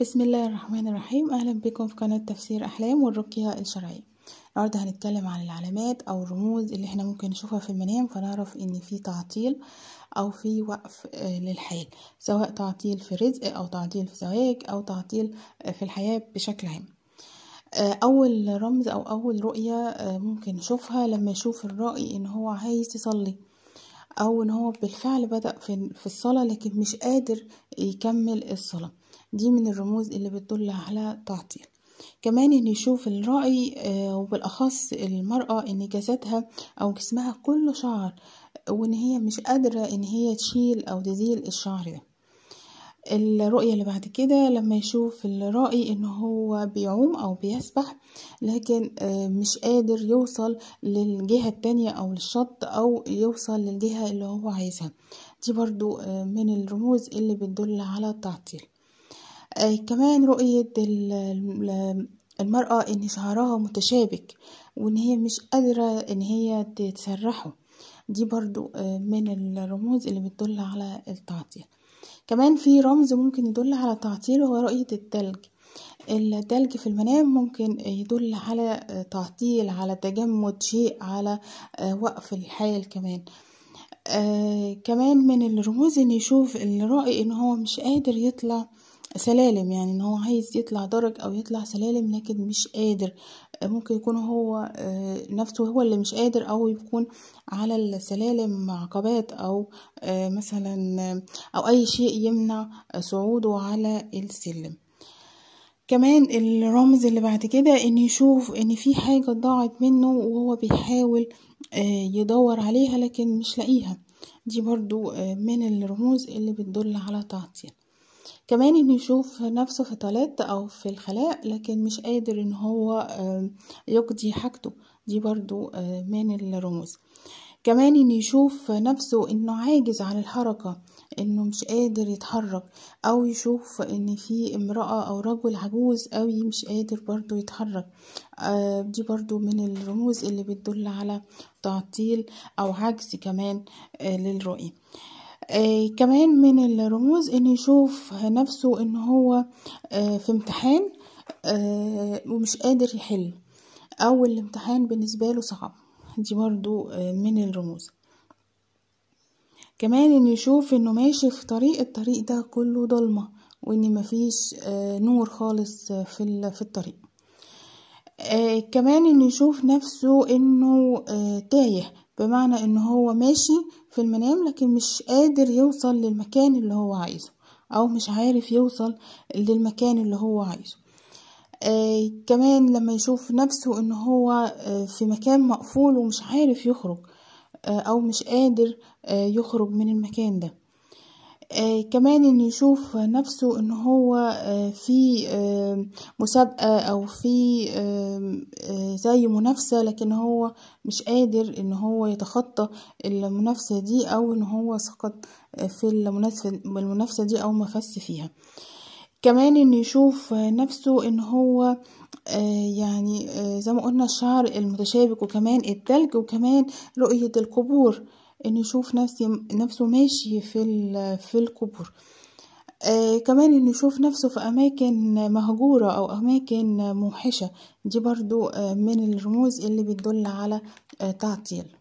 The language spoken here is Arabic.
بسم الله الرحمن الرحيم اهلا بكم في قناه تفسير احلام والرقيه الشرعيه النهارده هنتكلم عن العلامات او الرموز اللي احنا ممكن نشوفها في المنام فنعرف ان في تعطيل او في وقف آه، للحال سواء تعطيل في رزق او تعطيل في زواج او تعطيل آه، في الحياه بشكل عام آه، اول رمز او اول رؤيه ممكن نشوفها لما يشوف الرأي ان هو عايز يصلي او ان هو بالفعل بدأ في الصلاة لكن مش قادر يكمل الصلاة دي من الرموز اللي بتدل على تعطيل كمان ان يشوف الراعي آه، وبالاخص المرأة ان جسدها او جسمها كله شعر وان هي مش قادرة ان هي تشيل او تزيل الشعر ده الرؤية اللي بعد كده لما يشوف الرائي ان هو بيعوم او بيسبح لكن آه، مش قادر يوصل للجهة التانية او للشط او يوصل للجهة اللي هو عايزها دي برضو آه، من الرموز اللي بتدل على التعطيل آه، كمان رؤية المرأة ان شعرها متشابك وان هي مش قادرة ان هي تسرحه دي برضو من الرموز اللي بتدل على التعطيل كمان في رمز ممكن يدل على تعطيل وهو رؤية التلج التلج في المنام ممكن يدل على آه، تعطيل على تجمد شيء على آه، وقف الحال كمان آه كمان من الرموز ان يشوف الرائي ان هو مش قادر يطلع سلالم يعني ان هو عايز يطلع درج او يطلع سلالم لكن مش قادر ممكن يكون هو آه، نفسه هو اللي مش قادر او يكون على السلالم عقبات او آه، مثلا او اي شيء يمنع صعوده على السلم كمان الرمز اللي بعد كده ان يشوف ان في حاجة ضاعت منه وهو بيحاول آه، يدور عليها لكن مش لاقيها دي برضو من الرموز اللي بتدل على تعطيل كمان انه يشوف نفسه في طلات او في الخلاء لكن مش قادر ان هو يقضي حاجته دي برضو آه، من الرموز كمان انه يشوف نفسه انه عاجز عن الحركة انه مش قادر يتحرك او يشوف ان في امرأة او رجل عجوز اوي مش قادر برضو يتحرك آه، دي برضو من الرموز اللي بتدل على تعطيل او عجز كمان آه، للرؤية آه كمان من الرموز ان يشوف نفسه ان هو آه في امتحان آه ومش قادر يحل او الامتحان بالنسبة له صعب دي برضو آه من الرموز كمان ان يشوف انه ماشي في طريق الطريق ده كله ضلمة وان مفيش آه نور خالص في, في الطريق آه كمان انه يشوف نفسه انه آه تايه بمعنى ان هو ماشي في المنام لكن مش قادر يوصل للمكان اللي هو عايزه او مش عارف يوصل للمكان اللي هو عايزه آه كمان لما يشوف نفسه ان هو آه في مكان مقفول ومش عارف يخرج آه او مش قادر آه يخرج من المكان ده آه، كمان انه يشوف نفسه ان هو آه، في آه، مسابقة او في زي منافسة لكن هو مش قادر ان هو يتخطى المنافسة دي او ان هو سقط في المنافسة دي او مفس فيها كمان انه يشوف نفسه ان هو يعني زي ما قلنا الشعر المتشابك وكمان التلج وكمان رؤية القبور ان يشوف نفسه نفسه ماشي في في القبور آه كمان ان يشوف نفسه في اماكن مهجورة او اماكن موحشة دي برضو آه من الرموز اللي بتدل على آه تعطيل